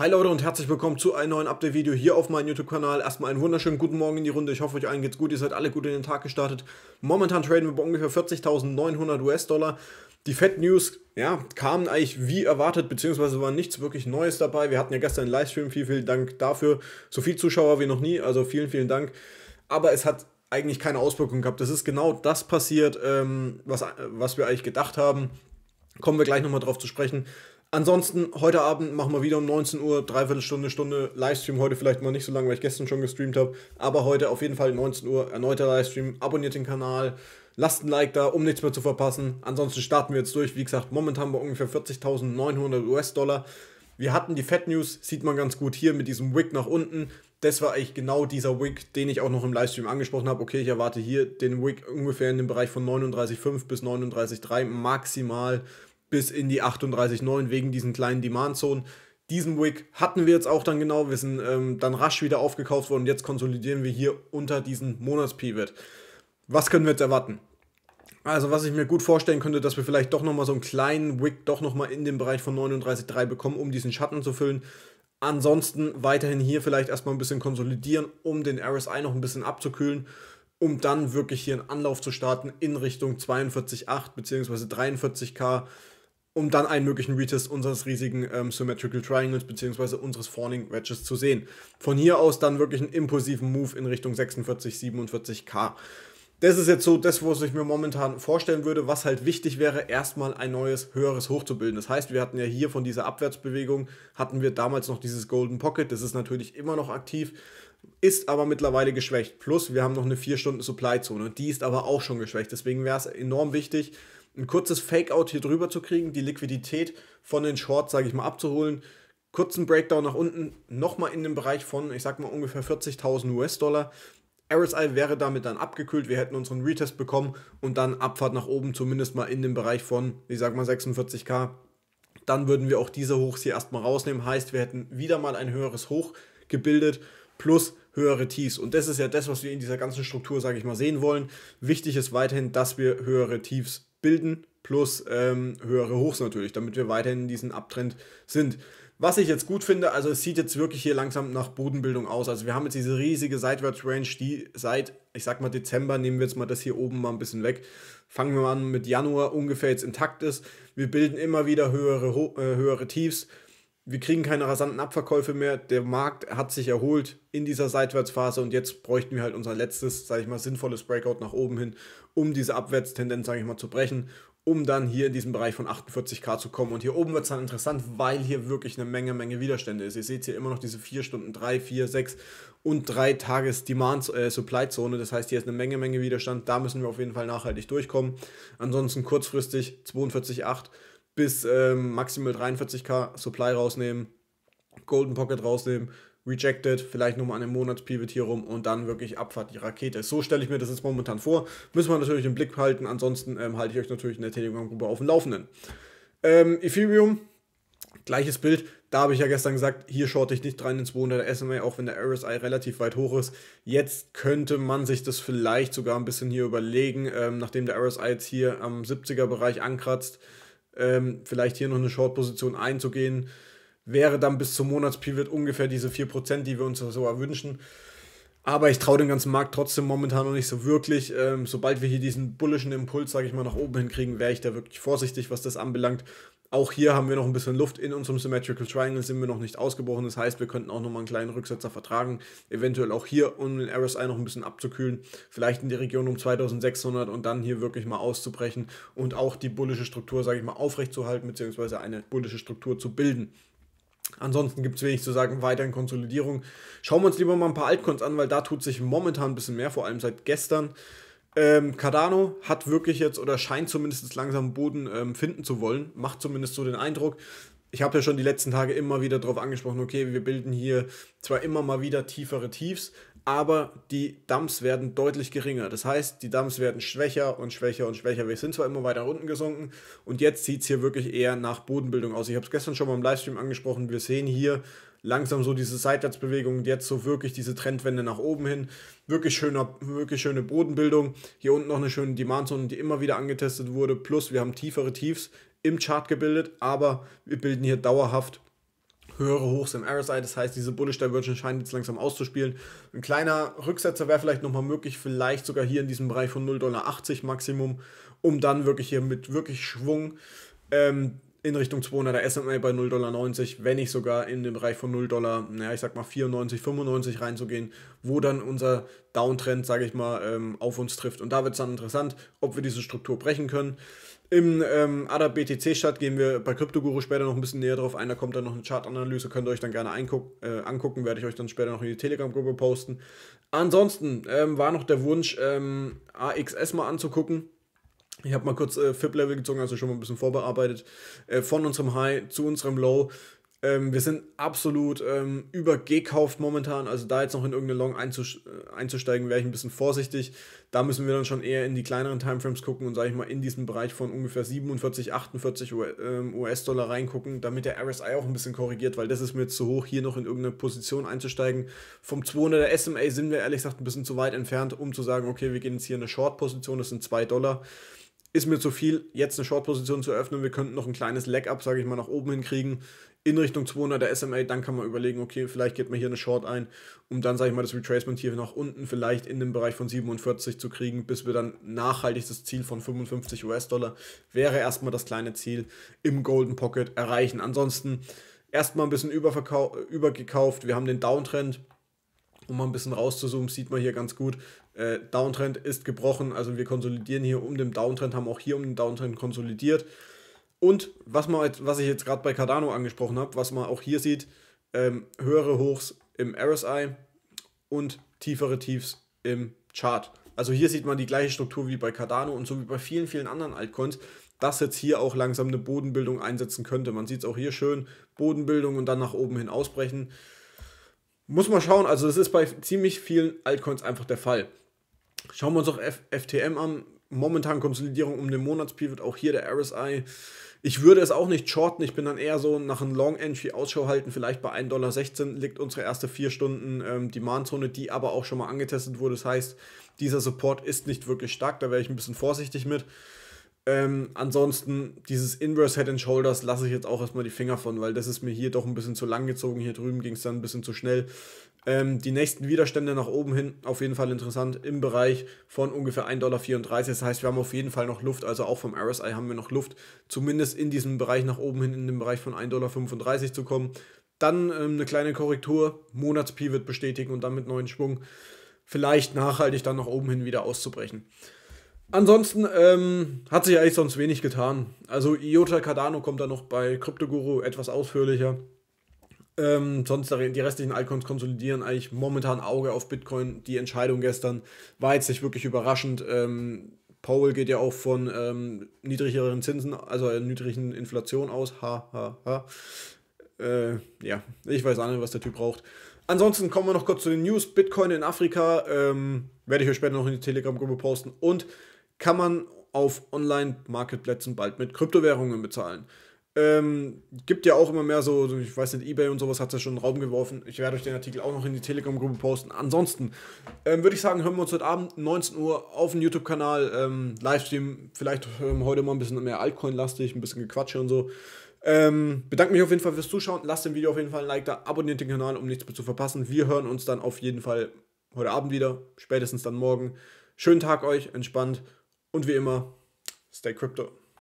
Hi Leute und herzlich willkommen zu einem neuen Update-Video hier auf meinem YouTube-Kanal. Erstmal einen wunderschönen guten Morgen in die Runde. Ich hoffe, euch allen geht's gut. Ihr seid alle gut in den Tag gestartet. Momentan traden wir bei ungefähr 40.900 US-Dollar. Die Fed News ja, kamen eigentlich wie erwartet, beziehungsweise war nichts wirklich Neues dabei. Wir hatten ja gestern einen Livestream. Vielen, vielen Dank dafür. So viel Zuschauer wie noch nie. Also vielen, vielen Dank. Aber es hat eigentlich keine Auswirkungen gehabt. Das ist genau das passiert, ähm, was, äh, was wir eigentlich gedacht haben. Kommen wir gleich nochmal drauf zu sprechen. Ansonsten, heute Abend machen wir wieder um 19 Uhr, dreiviertel Stunde, Stunde Livestream. Heute vielleicht mal nicht so lange, weil ich gestern schon gestreamt habe. Aber heute auf jeden Fall 19 Uhr erneuter Livestream. Abonniert den Kanal, lasst ein Like da, um nichts mehr zu verpassen. Ansonsten starten wir jetzt durch. Wie gesagt, momentan bei ungefähr 40.900 US-Dollar. Wir hatten die Fat News, sieht man ganz gut hier mit diesem Wick nach unten. Das war eigentlich genau dieser Wick, den ich auch noch im Livestream angesprochen habe. Okay, ich erwarte hier den Wick ungefähr in dem Bereich von 39,5 bis 39,3 maximal bis in die 38,9 wegen diesen kleinen Demand-Zonen. Diesen Wick hatten wir jetzt auch dann genau, wir sind ähm, dann rasch wieder aufgekauft worden. Jetzt konsolidieren wir hier unter diesen Monats-Pivot. Was können wir jetzt erwarten? Also was ich mir gut vorstellen könnte, dass wir vielleicht doch nochmal so einen kleinen Wick doch nochmal in den Bereich von 39,3 bekommen, um diesen Schatten zu füllen. Ansonsten weiterhin hier vielleicht erstmal ein bisschen konsolidieren, um den RSI noch ein bisschen abzukühlen, um dann wirklich hier einen Anlauf zu starten in Richtung 42,8 bzw. 43k um dann einen möglichen Retest unseres riesigen ähm, Symmetrical Triangles bzw. unseres Fawning Wedges zu sehen. Von hier aus dann wirklich einen impulsiven Move in Richtung 46, 47k. Das ist jetzt so das, was ich mir momentan vorstellen würde, was halt wichtig wäre, erstmal ein neues, höheres Hoch zu bilden. Das heißt, wir hatten ja hier von dieser Abwärtsbewegung, hatten wir damals noch dieses Golden Pocket, das ist natürlich immer noch aktiv, ist aber mittlerweile geschwächt. Plus, wir haben noch eine 4-Stunden-Supply-Zone, die ist aber auch schon geschwächt. Deswegen wäre es enorm wichtig, ein kurzes Fake-Out hier drüber zu kriegen, die Liquidität von den Shorts, sage ich mal, abzuholen, kurzen Breakdown nach unten, nochmal in den Bereich von, ich sag mal, ungefähr 40.000 US-Dollar. RSI wäre damit dann abgekühlt, wir hätten unseren Retest bekommen und dann Abfahrt nach oben, zumindest mal in den Bereich von, ich sag mal, 46k. Dann würden wir auch diese Hochs hier erstmal rausnehmen, heißt, wir hätten wieder mal ein höheres Hoch gebildet plus höhere Tiefs. Und das ist ja das, was wir in dieser ganzen Struktur, sage ich mal, sehen wollen. Wichtig ist weiterhin, dass wir höhere Tiefs bilden plus ähm, höhere Hochs natürlich, damit wir weiterhin in diesem Abtrend sind. Was ich jetzt gut finde, also es sieht jetzt wirklich hier langsam nach Bodenbildung aus. Also wir haben jetzt diese riesige Seitwärtsrange, die seit, ich sag mal Dezember, nehmen wir jetzt mal das hier oben mal ein bisschen weg, fangen wir mal an mit Januar ungefähr jetzt intakt ist. Wir bilden immer wieder höhere, äh, höhere Tiefs, wir kriegen keine rasanten Abverkäufe mehr, der Markt hat sich erholt in dieser Seitwärtsphase und jetzt bräuchten wir halt unser letztes, sage ich mal, sinnvolles Breakout nach oben hin, um diese Abwärtstendenz, sage ich mal, zu brechen, um dann hier in diesem Bereich von 48k zu kommen. Und hier oben wird es dann interessant, weil hier wirklich eine Menge, Menge Widerstände ist. Ihr seht hier immer noch diese 4 Stunden, 3, 4, 6 und 3 Tages Demand äh, Supply Zone. Das heißt, hier ist eine Menge, Menge Widerstand. Da müssen wir auf jeden Fall nachhaltig durchkommen. Ansonsten kurzfristig 42,8 bis ähm, maximal 43k Supply rausnehmen, Golden Pocket rausnehmen, Rejected, vielleicht nochmal an dem Monatspivot hier rum und dann wirklich Abfahrt die Rakete. So stelle ich mir das jetzt momentan vor. Müssen wir natürlich im Blick halten, ansonsten ähm, halte ich euch natürlich in der Telegram-Gruppe auf dem Laufenden. Ähm, Ethereum, gleiches Bild. Da habe ich ja gestern gesagt, hier shorte ich nicht rein ins 200 SMA, auch wenn der RSI relativ weit hoch ist. Jetzt könnte man sich das vielleicht sogar ein bisschen hier überlegen, ähm, nachdem der RSI jetzt hier am 70er-Bereich ankratzt ähm, vielleicht hier noch eine Short-Position einzugehen, wäre dann bis zum Monatspivot ungefähr diese 4%, die wir uns so erwünschen. Aber ich traue dem ganzen Markt trotzdem momentan noch nicht so wirklich. Ähm, sobald wir hier diesen bullischen Impuls, sage ich mal, nach oben hinkriegen, wäre ich da wirklich vorsichtig, was das anbelangt. Auch hier haben wir noch ein bisschen Luft in unserem Symmetrical Triangle, sind wir noch nicht ausgebrochen. Das heißt, wir könnten auch nochmal einen kleinen Rücksetzer vertragen. Eventuell auch hier, um den RSI noch ein bisschen abzukühlen. Vielleicht in die Region um 2600 und dann hier wirklich mal auszubrechen und auch die bullische Struktur, sage ich mal, aufrechtzuerhalten, beziehungsweise eine bullische Struktur zu bilden. Ansonsten gibt es wenig zu sagen, weiterhin Konsolidierung. Schauen wir uns lieber mal ein paar Altcoins an, weil da tut sich momentan ein bisschen mehr, vor allem seit gestern. Ähm, Cardano hat wirklich jetzt oder scheint zumindest langsam Boden ähm, finden zu wollen, macht zumindest so den Eindruck. Ich habe ja schon die letzten Tage immer wieder darauf angesprochen, okay, wir bilden hier zwar immer mal wieder tiefere Tiefs, aber die Dumps werden deutlich geringer. Das heißt, die Dumps werden schwächer und schwächer und schwächer. Wir sind zwar immer weiter unten gesunken und jetzt sieht es hier wirklich eher nach Bodenbildung aus. Ich habe es gestern schon mal im Livestream angesprochen. Wir sehen hier langsam so diese Seitwärtsbewegung, jetzt so wirklich diese Trendwende nach oben hin. Wirklich, schöner, wirklich schöne Bodenbildung. Hier unten noch eine schöne Demandzone, die immer wieder angetestet wurde. Plus wir haben tiefere Tiefs im Chart gebildet, aber wir bilden hier dauerhaft höhere Hochs im RSI. Das heißt, diese Bullish Diversion scheint jetzt langsam auszuspielen. Ein kleiner Rücksetzer wäre vielleicht nochmal möglich, vielleicht sogar hier in diesem Bereich von 0,80 Dollar Maximum, um dann wirklich hier mit wirklich Schwung ähm, in Richtung 200 er SMA bei 0,90 Dollar, wenn nicht sogar in den Bereich von 0 Dollar, naja, ich sag mal 94, 95 reinzugehen, wo dann unser Downtrend, sage ich mal, ähm, auf uns trifft. Und da wird es dann interessant, ob wir diese Struktur brechen können. Im ähm, ADA BTC Chart gehen wir bei Kryptoguru später noch ein bisschen näher drauf ein. Da kommt dann noch eine Chartanalyse, könnt ihr euch dann gerne äh, angucken, werde ich euch dann später noch in die Telegram-Gruppe posten. Ansonsten ähm, war noch der Wunsch, ähm, AXS mal anzugucken ich habe mal kurz äh, FIP-Level gezogen, also schon mal ein bisschen vorbearbeitet. Äh, von unserem High zu unserem Low. Ähm, wir sind absolut ähm, übergekauft momentan, also da jetzt noch in irgendeine Long äh, einzusteigen, wäre ich ein bisschen vorsichtig. Da müssen wir dann schon eher in die kleineren Timeframes gucken und sage ich mal in diesen Bereich von ungefähr 47, 48 US-Dollar reingucken, damit der RSI auch ein bisschen korrigiert, weil das ist mir zu hoch, hier noch in irgendeine Position einzusteigen. Vom 200er SMA sind wir ehrlich gesagt ein bisschen zu weit entfernt, um zu sagen, okay, wir gehen jetzt hier in eine Short-Position, das sind 2 Dollar ist mir zu viel, jetzt eine Short-Position zu öffnen. Wir könnten noch ein kleines Leg-Up, sage ich mal, nach oben hinkriegen in Richtung 200 der SMA. Dann kann man überlegen, okay, vielleicht geht man hier eine Short ein, um dann, sage ich mal, das Retracement hier nach unten vielleicht in den Bereich von 47 zu kriegen, bis wir dann nachhaltig das Ziel von 55 US-Dollar wäre erstmal das kleine Ziel im Golden Pocket erreichen. Ansonsten erstmal ein bisschen überverkau- übergekauft. Wir haben den Downtrend um mal ein bisschen rauszuzoomen, sieht man hier ganz gut, äh, Downtrend ist gebrochen, also wir konsolidieren hier um den Downtrend, haben auch hier um den Downtrend konsolidiert. Und was, man, was ich jetzt gerade bei Cardano angesprochen habe, was man auch hier sieht, ähm, höhere Hochs im RSI und tiefere Tiefs im Chart. Also hier sieht man die gleiche Struktur wie bei Cardano und so wie bei vielen, vielen anderen Altcoins, dass jetzt hier auch langsam eine Bodenbildung einsetzen könnte. Man sieht es auch hier schön, Bodenbildung und dann nach oben hin ausbrechen. Muss man schauen, also das ist bei ziemlich vielen Altcoins einfach der Fall. Schauen wir uns auch F FTM an. Momentan Konsolidierung um den Monatspivot, auch hier der RSI. Ich würde es auch nicht shorten, ich bin dann eher so nach einem Long Entry Ausschau halten, vielleicht bei 1,16 Dollar liegt unsere erste 4 Stunden ähm, Demandzone, die aber auch schon mal angetestet wurde. Das heißt, dieser Support ist nicht wirklich stark, da wäre ich ein bisschen vorsichtig mit. Ähm, ansonsten, dieses Inverse Head and Shoulders lasse ich jetzt auch erstmal die Finger von, weil das ist mir hier doch ein bisschen zu lang gezogen. Hier drüben ging es dann ein bisschen zu schnell. Ähm, die nächsten Widerstände nach oben hin, auf jeden Fall interessant, im Bereich von ungefähr 1,34 Dollar. Das heißt, wir haben auf jeden Fall noch Luft, also auch vom RSI haben wir noch Luft, zumindest in diesem Bereich nach oben hin, in dem Bereich von 1,35 Dollar zu kommen. Dann ähm, eine kleine Korrektur, monats wird bestätigen und dann mit neuen Schwung vielleicht nachhaltig dann nach oben hin wieder auszubrechen. Ansonsten ähm, hat sich eigentlich sonst wenig getan. Also Iota Cardano kommt da noch bei CryptoGuru etwas ausführlicher. Ähm, sonst die restlichen Icons konsolidieren eigentlich momentan Auge auf Bitcoin. Die Entscheidung gestern war jetzt nicht wirklich überraschend. Ähm, Powell geht ja auch von ähm, niedrigeren Zinsen, also einer niedrigen Inflation aus. Ha, ha, ha. Äh, ja, ich weiß auch nicht, was der Typ braucht. Ansonsten kommen wir noch kurz zu den News. Bitcoin in Afrika ähm, werde ich euch später noch in die Telegram-Gruppe posten. Und kann man auf Online-Marketplätzen bald mit Kryptowährungen bezahlen. Ähm, gibt ja auch immer mehr so, ich weiß nicht, Ebay und sowas hat es ja schon in den Raum geworfen. Ich werde euch den Artikel auch noch in die Telegram-Gruppe posten. Ansonsten ähm, würde ich sagen, hören wir uns heute Abend 19 Uhr auf dem YouTube-Kanal. Ähm, Livestream, vielleicht ähm, heute mal ein bisschen mehr Altcoin-lastig, ein bisschen Gequatsche und so. Ähm, bedanke mich auf jeden Fall fürs Zuschauen. Lasst dem Video auf jeden Fall ein Like da, abonniert den Kanal, um nichts mehr zu verpassen. Wir hören uns dann auf jeden Fall heute Abend wieder, spätestens dann morgen. Schönen Tag euch, entspannt. Und wie immer, stay crypto.